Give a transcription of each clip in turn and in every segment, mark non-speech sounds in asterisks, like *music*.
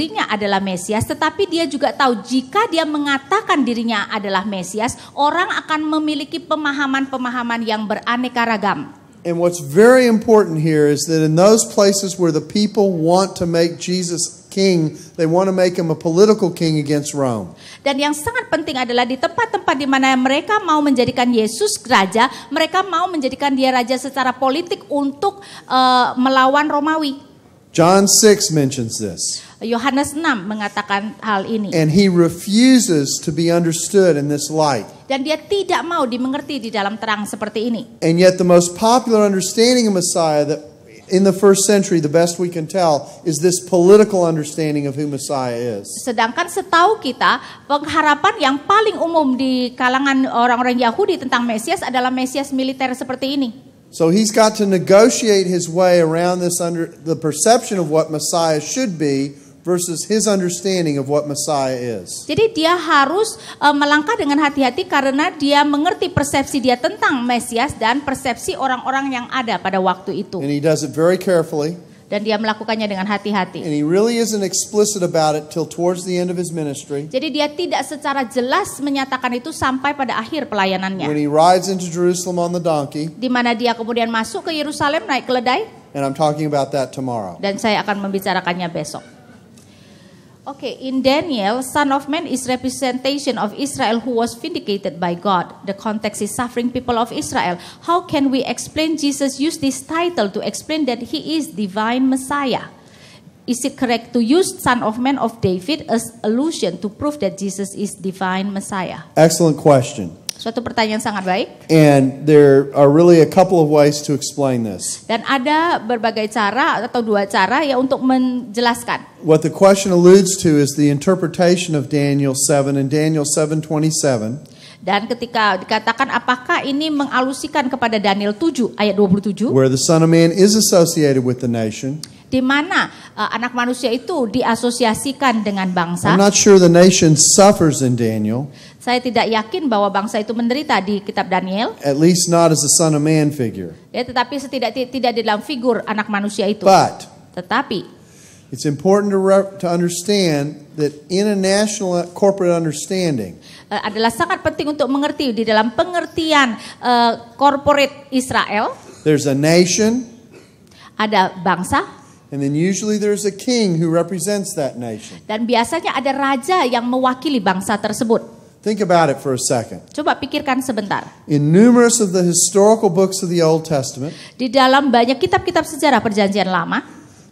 dirinya adalah Mesias, tetapi dia juga tahu jika dia mengatakan dirinya adalah Mesias, orang akan memiliki pemahaman-pemahaman yang beraneka ragam. And what's very important here is that in those places where the people want to make Jesus king, they want to make him a political king against Rome. Dan yang sangat penting adalah di tempat-tempat di mana mereka mau menjadikan Yesus raja, mereka mau menjadikan dia raja secara politik untuk uh, melawan Romawi. John 6 mentions this. Yohanes 6 mengatakan hal ini. And he refuses to be understood in this light. Dan dia tidak mau dimengerti di dalam terang seperti ini. And yet the most popular understanding of Messiah that in the first century, the best we can tell is this political understanding of who Messiah is. Sedangkan setahu kita, pengharapan yang paling umum di kalangan orang-orang Yahudi tentang Mesias adalah Mesias militer seperti ini. So he's got to negotiate his way around this under the perception of what Messiah should be versus his understanding of what Messiah is. Jadi dia harus uh, melangkah dengan hati-hati karena dia mengerti persepsi dia tentang Mesias dan persepsi orang-orang yang ada pada waktu itu. And he does it very carefully. dan dia melakukannya dengan hati-hati. And he really isn't explicit about it till towards the end of his ministry. Jadi dia tidak secara jelas menyatakan itu sampai pada akhir pelayanannya. When he rides into Jerusalem on the donkey. Di mana dia kemudian masuk ke Yerusalem naik keledai. Dan saya akan membicarakannya besok. Okay, in Daniel, Son of Man is representation of Israel who was vindicated by God. The context is suffering people of Israel. How can we explain Jesus used this title to explain that he is divine Messiah? Is it correct to use Son of Man of David as allusion to prove that Jesus is divine Messiah? Excellent question. Suatu pertanyaan sangat baik. And there are really a couple of ways to explain this. Dan ada berbagai cara atau dua cara ya untuk menjelaskan. What the question alludes to is the interpretation of Daniel 7 and Daniel 7:27. Dan ketika dikatakan apakah ini mengalusikan kepada Daniel 7 ayat 27? Where the son of man is associated with the nation di mana uh, anak manusia itu diasosiasikan dengan bangsa. I'm not sure the nation suffers in Daniel. Saya tidak yakin bahwa bangsa itu menderita di kitab Daniel. At least not as a son of man figure. Ya, tetapi setidak tidak di dalam figur anak manusia itu. But tetapi It's important to, to understand that in a national uh, corporate understanding uh, adalah sangat penting untuk mengerti di dalam pengertian uh, corporate Israel. There's a nation. Ada bangsa. And then usually there's a king who represents that nation. Dan biasanya ada raja yang mewakili bangsa tersebut. Think about it for a second. Coba pikirkan sebentar. In numerous of the historical books of the Old Testament, di dalam banyak kitab-kitab sejarah Perjanjian Lama,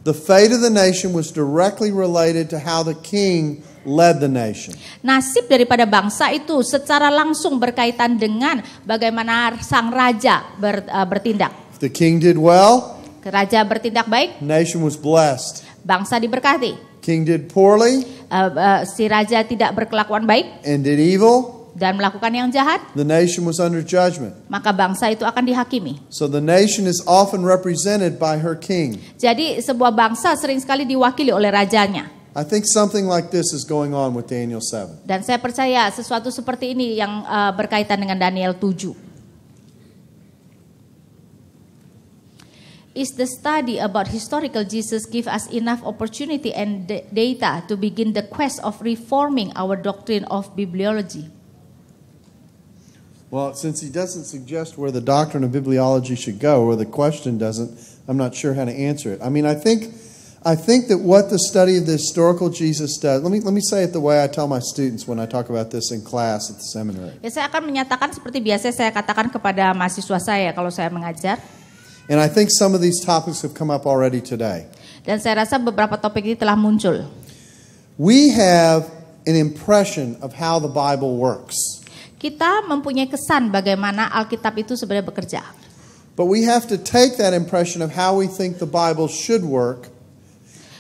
the fate of the nation was directly related to how the king led the nation. Nasib daripada bangsa itu secara langsung berkaitan dengan bagaimana sang raja ber, uh, bertindak. If the king did well, Raja bertindak baik. Nation was blessed. Bangsa diberkati. King did poorly. Uh, uh, si raja tidak berkelakuan baik. And did evil dan melakukan yang jahat, the nation was under judgment. Maka bangsa itu akan dihakimi. So the nation is often represented by her king. Jadi sebuah bangsa sering sekali diwakili oleh rajanya. I think something like this is going on with Daniel 7. Dan saya percaya sesuatu seperti ini yang uh, berkaitan dengan Daniel 7. is the study about historical Jesus give us enough opportunity and data to begin the quest of reforming our doctrine of bibliology? Well, since he doesn't suggest where the doctrine of bibliology should go, or the question doesn't, I'm not sure how to answer it. I mean, I think, I think that what the study of the historical Jesus does. Let me let me say it the way I tell my students when I talk about this in class at the seminary. Ya, saya akan menyatakan seperti biasa saya katakan kepada mahasiswa saya kalau saya mengajar. And I think some of these topics have come up already today. Dan saya rasa beberapa topik ini telah muncul. We have an impression of how the Bible works. Kita mempunyai kesan bagaimana Alkitab itu sebenarnya bekerja. But we have to take that impression of how we think the Bible should work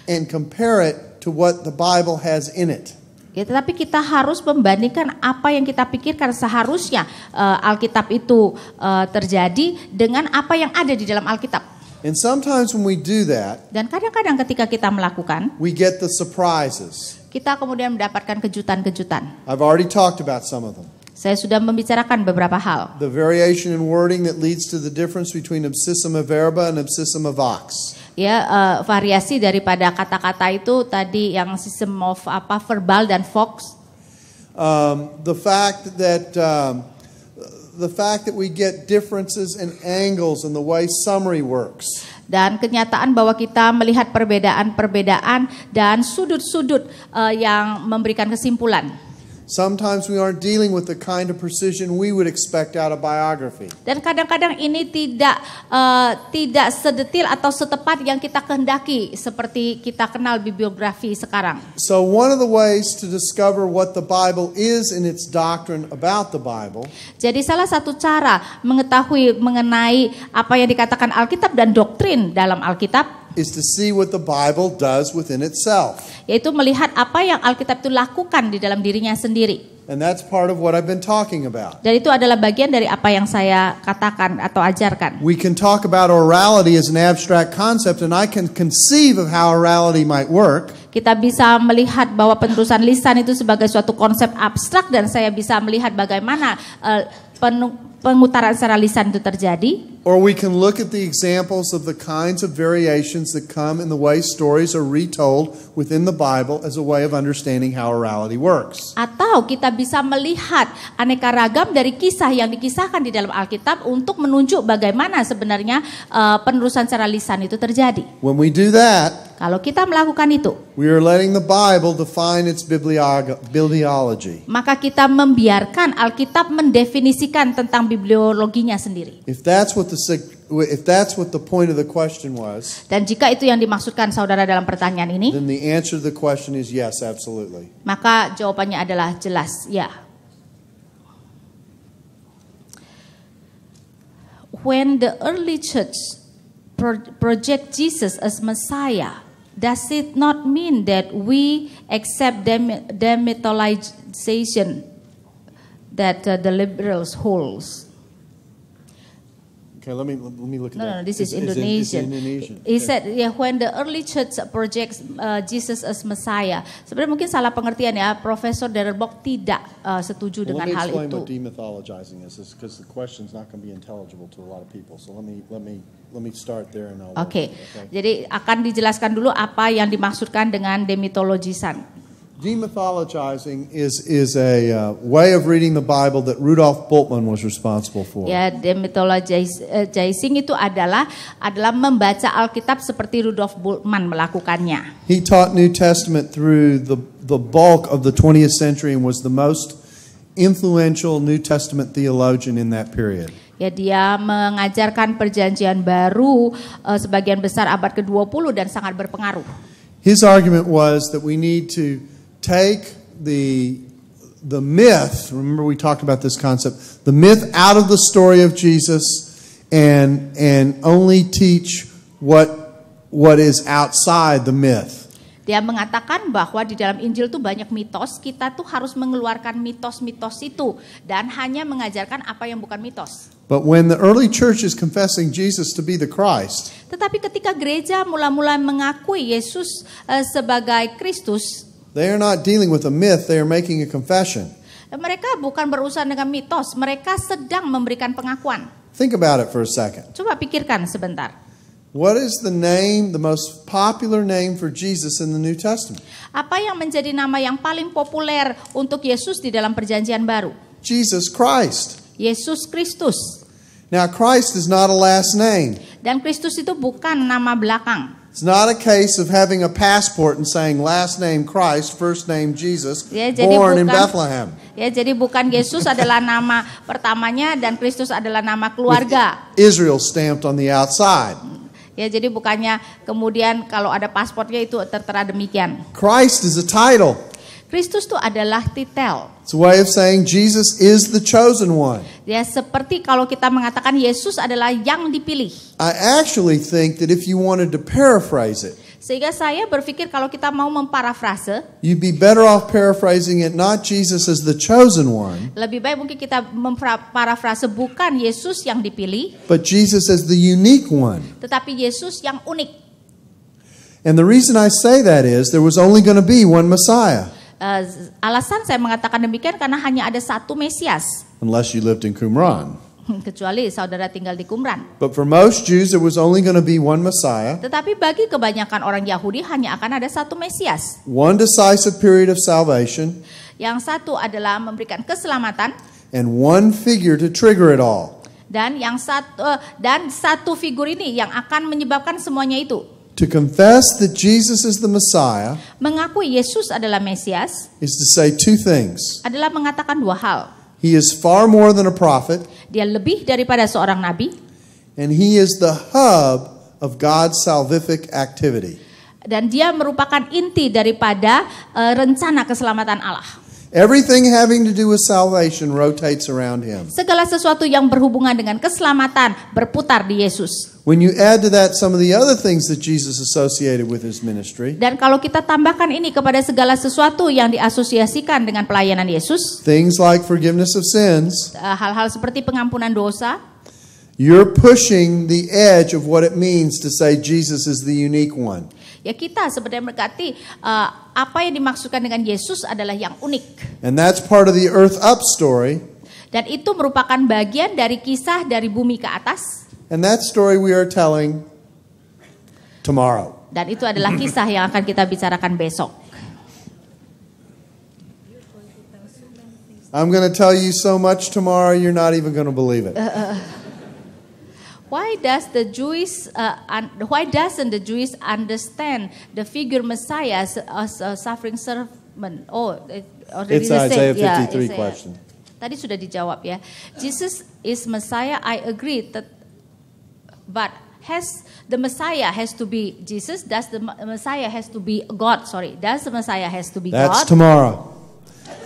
and compare it to what the Bible has in it. Ya, tetapi kita harus membandingkan apa yang kita pikirkan seharusnya uh, Alkitab itu uh, terjadi dengan apa yang ada di dalam Alkitab. And sometimes when we do that, dan kadang-kadang ketika kita melakukan, we get the surprises. Kita kemudian mendapatkan kejutan-kejutan. I've already talked about some of them. Saya sudah membicarakan beberapa hal. The variation in wording that leads to the difference between abscissum of verba and abscissum of ox ya uh, variasi daripada kata-kata itu tadi yang sistem of apa verbal dan fox. Um, the fact that um, the fact that we get differences in angles in the way summary works. Dan kenyataan bahwa kita melihat perbedaan-perbedaan dan sudut-sudut uh, yang memberikan kesimpulan. Sometimes we aren't dealing with the kind of precision we would expect out of biography. Dan kadang-kadang ini tidak uh, tidak sedetil atau setepat yang kita kehendaki seperti kita kenal bibliografi sekarang. So one of the ways to discover what the Bible is in its doctrine about the Bible. Jadi salah satu cara mengetahui mengenai apa yang dikatakan Alkitab dan doktrin dalam Alkitab is to see what the Bible does within itself. Yaitu melihat apa yang Alkitab itu lakukan di dalam dirinya sendiri. And that's part of what I've been talking about. Dan itu adalah bagian dari apa yang saya katakan atau ajarkan. We can talk about orality as an abstract concept and I can conceive of how orality might work. Kita bisa melihat bahwa penerusan lisan itu sebagai suatu konsep abstrak dan saya bisa melihat bagaimana uh, pengutaran secara lisan itu terjadi. Or we can look at the examples of the kinds of variations that come in the way stories are retold within the Bible as a way of understanding how orality works. Atau kita bisa melihat aneka ragam dari kisah yang dikisahkan di dalam Alkitab untuk menunjuk bagaimana sebenarnya uh, penerusan secara lisan itu terjadi. When we do that, kalau kita melakukan itu, we are letting the Bible define its bibliology. Maka kita membiarkan Alkitab mendefinisikan tentang bibliologinya sendiri. If that's what the if that's what the point of the question was. Dan jika itu yang dimaksudkan saudara dalam pertanyaan ini, then the answer to the question is yes, absolutely. Maka jawabannya adalah jelas, ya. When the early church project Jesus as Messiah, does it not mean that we accept dem- demythology that uh, the liberals holds Okay, let me let me look at no, that. No, no, this is is Indonesian. Is, is Indonesian. He okay. said, yeah, when the early church projects uh, Jesus as Messiah. Sebenarnya mungkin salah pengertian ya, Profesor Derenbok tidak uh, setuju well, dengan hal itu. Let me explain what demythologizing is, because the question is not going to be intelligible to a lot of people. So let me let me let me start there and I'll. Oke, okay. okay. jadi akan dijelaskan dulu apa yang dimaksudkan dengan demitologisan. Demythologizing is is a uh, way of reading the Bible that Rudolf Bultmann was responsible for. Ya, demythologizing uh, itu adalah adalah membaca Alkitab seperti Rudolf Bultmann melakukannya. He taught New Testament through the the bulk of the 20th century and was the most influential New Testament theologian in that period. Ya dia mengajarkan perjanjian baru uh, sebagian besar abad ke-20 dan sangat berpengaruh. His argument was that we need to take the, the myth, remember we talked about this concept, the myth out of the story of Jesus and, and only teach what, what is outside the myth. Dia mengatakan bahwa di dalam Injil itu banyak mitos, kita tuh harus mengeluarkan mitos-mitos itu dan hanya mengajarkan apa yang bukan mitos. But when the early church is confessing Jesus to be the Christ. Tetapi ketika gereja mula-mula mengakui Yesus uh, sebagai Kristus, They are not dealing with a myth, they are making a confession. Mereka bukan berurusan dengan mitos, mereka sedang memberikan pengakuan. Think about it for a second. Coba pikirkan sebentar. What is the name, the most popular name for Jesus in the New Testament? Apa yang menjadi nama yang paling populer untuk Yesus di dalam Perjanjian Baru? Jesus Christ. Yesus Kristus. Now Christ is not a last name. Dan Kristus itu bukan nama belakang. It's not a case of having a passport and saying last name Christ, first name Jesus, ya, jadi born bukan, in Bethlehem. Ya, jadi bukan Yesus adalah nama pertamanya dan Kristus adalah nama keluarga. With Israel stamped on the outside. Ya, jadi bukannya kemudian kalau ada pasportnya itu tertera demikian. Christ is a title. Kristus itu adalah titel. It's a way of saying Jesus is the chosen one. Ya seperti kalau kita mengatakan Yesus adalah yang dipilih. I actually think that if you wanted to paraphrase it. Sehingga saya berpikir kalau kita mau memparafrase, you'd be better off paraphrasing it not Jesus as the chosen one. Lebih baik mungkin kita memparafrase bukan Yesus yang dipilih, but Jesus as the unique one. Tetapi Yesus yang unik. And the reason I say that is there was only going to be one Messiah. Uh, alasan saya mengatakan demikian karena hanya ada satu Mesias. Unless you lived in Qumran. Hmm, kecuali saudara tinggal di Qumran. But for most Jews there was only going to be one Messiah. Tetapi bagi kebanyakan orang Yahudi hanya akan ada satu Mesias. One decisive period of salvation. Yang satu adalah memberikan keselamatan. And one figure to trigger it all. Dan yang satu eh, dan satu figur ini yang akan menyebabkan semuanya itu to confess that Jesus is the Messiah mengakui Yesus adalah Mesias is to say two things. Adalah mengatakan dua hal. He is far more than a prophet. Dia lebih daripada seorang nabi. And he is the hub of God's salvific activity. Dan dia merupakan inti daripada uh, rencana keselamatan Allah. Everything having to do with salvation rotates around him. Segala sesuatu yang berhubungan dengan keselamatan berputar di Yesus. When you add to that some of the other things that Jesus associated with his ministry. Dan kalau kita tambahkan ini kepada segala sesuatu yang diasosiasikan dengan pelayanan Yesus. Things like forgiveness of sins. Eh, hal-hal seperti pengampunan dosa. You're pushing the edge of what it means to say Jesus is the unique one. Ya kita sebenarnya berkati uh, eh, apa yang dimaksudkan dengan Yesus adalah yang unik. And that's part of the earth up story. Dan itu merupakan bagian dari kisah dari bumi ke atas. And that story we are telling tomorrow. Dan itu adalah kisah yang akan kita bicarakan besok. I'm going to tell you so much tomorrow you're not even going to believe it. Eh, eh, Why does the Jewish uh, why doesn't the Jewish understand the figure Messiah as, as a suffering servant? Oh, it it's Isaiah 53 yeah, Isaiah. question. Tadi sudah dijawab ya. Jesus is Messiah. I agree. That, but has the Messiah has to be Jesus? Does the Messiah has to be God? Sorry, does the Messiah has to be That's God? That's tomorrow.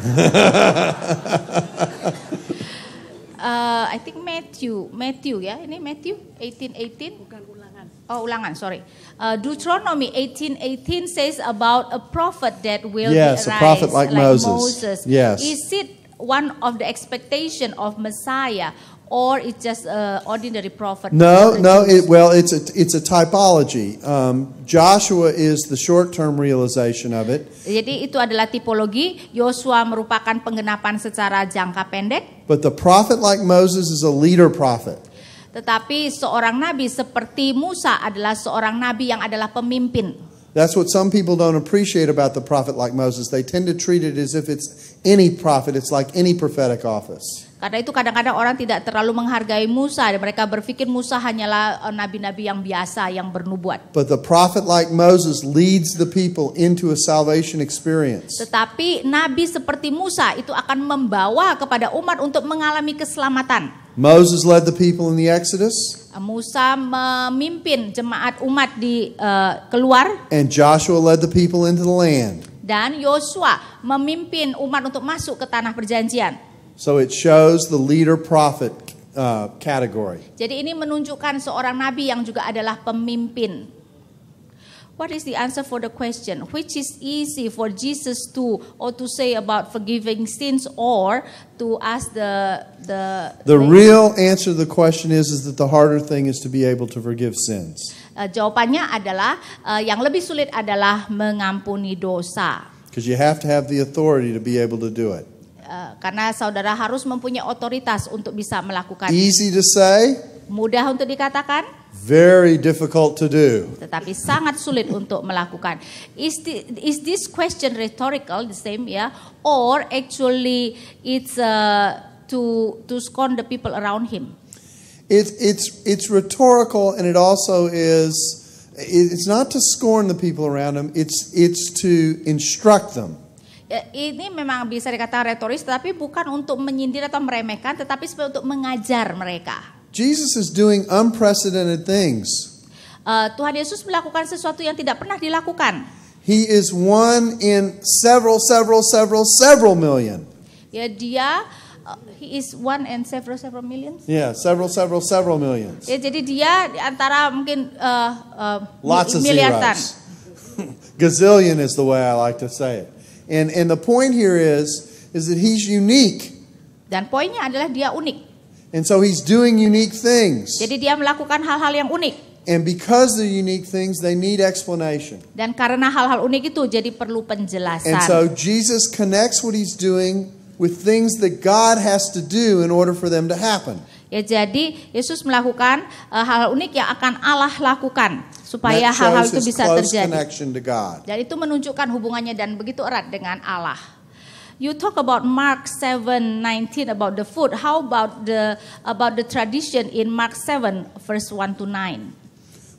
*laughs* uh, I think Matthew, Matthew ya, ini Matthew 18:18. 18? Bukan ulangan. Oh ulangan, sorry. Uh, Deuteronomy 18:18 18 says about a prophet that will yes, arise, a prophet like, like Moses. Moses. Yes. Is it one of the expectation of Messiah or it's just an uh, ordinary prophet? No, no. It, well, it's a it's a typology. Um, Joshua is the short-term realization of it. Jadi itu adalah tipologi. Yosua merupakan penggenapan secara jangka pendek. But the prophet like Moses is a leader prophet. Tetapi seorang nabi seperti Musa adalah seorang nabi yang adalah pemimpin. That's what some people don't appreciate about the prophet like Moses. They tend to treat it as if it's any prophet, it's like any prophetic office. Karena itu kadang-kadang orang tidak terlalu menghargai Musa. Mereka berpikir Musa hanyalah eh, nabi-nabi yang biasa, yang bernubuat. But the prophet like Moses leads the people into a salvation experience. Tetapi nabi seperti Musa itu akan membawa kepada umat untuk mengalami keselamatan. Moses led the people in the Exodus. Eh, Musa memimpin jemaat umat di uh, keluar. And Joshua led the people into the land. Dan Yosua memimpin umat untuk masuk ke tanah perjanjian. So it shows the leader prophet uh, category. Jadi ini menunjukkan seorang nabi yang juga adalah pemimpin. What is the answer for the question? Which is easy for Jesus to or to say about forgiving sins or to ask the the The real answer to the question is is that the harder thing is to be able to forgive sins. Uh, jawabannya adalah uh, yang lebih sulit adalah mengampuni dosa. Because you have to have the authority to be able to do it. Eh, karena saudara harus mempunyai otoritas untuk bisa melakukan. Easy to say. Mudah untuk dikatakan. Very difficult to do. Tetapi sangat sulit untuk melakukan. Is, the, is this question rhetorical the same ya, yeah? or actually it's uh, to to scorn the people around him? It, it's it's rhetorical and it also is. It's not to scorn the people around him. It's it's to instruct them. Ya, ini memang bisa dikatakan retoris tapi bukan untuk menyindir atau meremehkan tetapi sebagai untuk mengajar mereka. Jesus is doing unprecedented things. Uh, Tuhan Yesus melakukan sesuatu yang tidak pernah dilakukan. He is one in several several several several million. Ya dia uh, he is one and several several millions. Yeah, several several several millions. Ya jadi dia di antara mungkin uh, uh, Lots Of zeros. *laughs* Gazillion is the way I like to say it. And and the point here is is that he's unique. Dan poinnya adalah dia unik. And so he's doing unique things. Jadi dia melakukan hal-hal yang unik. And because they're unique things, they need explanation. Dan karena hal-hal unik itu jadi perlu penjelasan. And so Jesus connects what he's doing with things that God has to do in order for them to happen. Ya jadi Yesus melakukan uh, hal unik yang akan Allah lakukan supaya hal-hal itu bisa terjadi. Dan itu menunjukkan hubungannya dan begitu erat dengan Allah. You talk about Mark 7:19 about the food. How about the about the tradition in Mark 7 verse 1 to 9?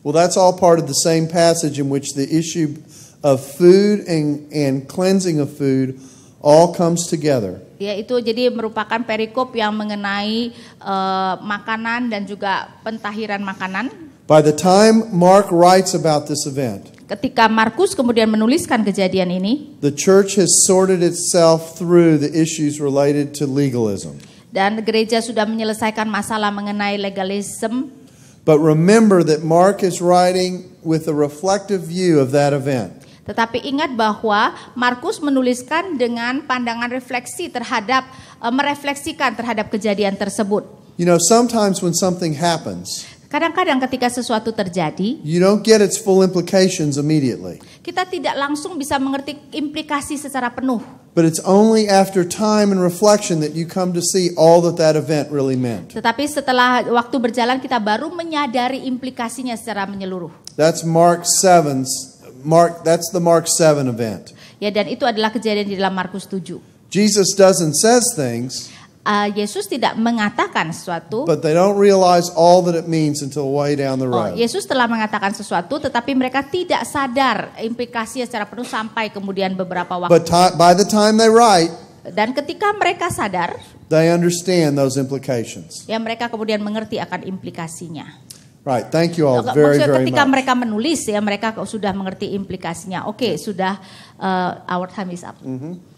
Well, that's all part of the same passage in which the issue of food and, and cleansing of food all comes together. Ya itu jadi merupakan perikop yang mengenai uh, makanan dan juga pentahiran makanan. By the time Mark writes about this event, ketika Markus kemudian menuliskan kejadian ini, the church has sorted itself through the issues related to legalism. Dan gereja sudah menyelesaikan masalah mengenai legalisme. But remember that Mark is writing with a reflective view of that event. Tetapi ingat bahwa Markus menuliskan dengan pandangan refleksi terhadap e, merefleksikan terhadap kejadian tersebut. You know, sometimes when something happens, Kadang-kadang ketika sesuatu terjadi, you don't get its full implications immediately. Kita tidak langsung bisa mengerti implikasi secara penuh. But it's only after time and reflection that you come to see all that that event really meant. Tetapi setelah waktu berjalan kita baru menyadari implikasinya secara menyeluruh. That's Mark 7's Mark that's the Mark 7 event. Ya dan itu adalah kejadian di dalam Markus 7. Jesus doesn't says things. Uh, Yesus tidak mengatakan sesuatu. But they don't realize all that it means until way down the oh, road. Oh, Yesus telah mengatakan sesuatu, tetapi mereka tidak sadar implikasi secara penuh sampai kemudian beberapa waktu. But by the time they write, dan ketika mereka sadar, they understand those implications. Ya mereka kemudian mengerti akan implikasinya. Right, thank you all very, Maksudnya very ketika mereka menulis ya mereka sudah mengerti implikasinya. Oke, okay, sudah uh, our time is up. Mm -hmm.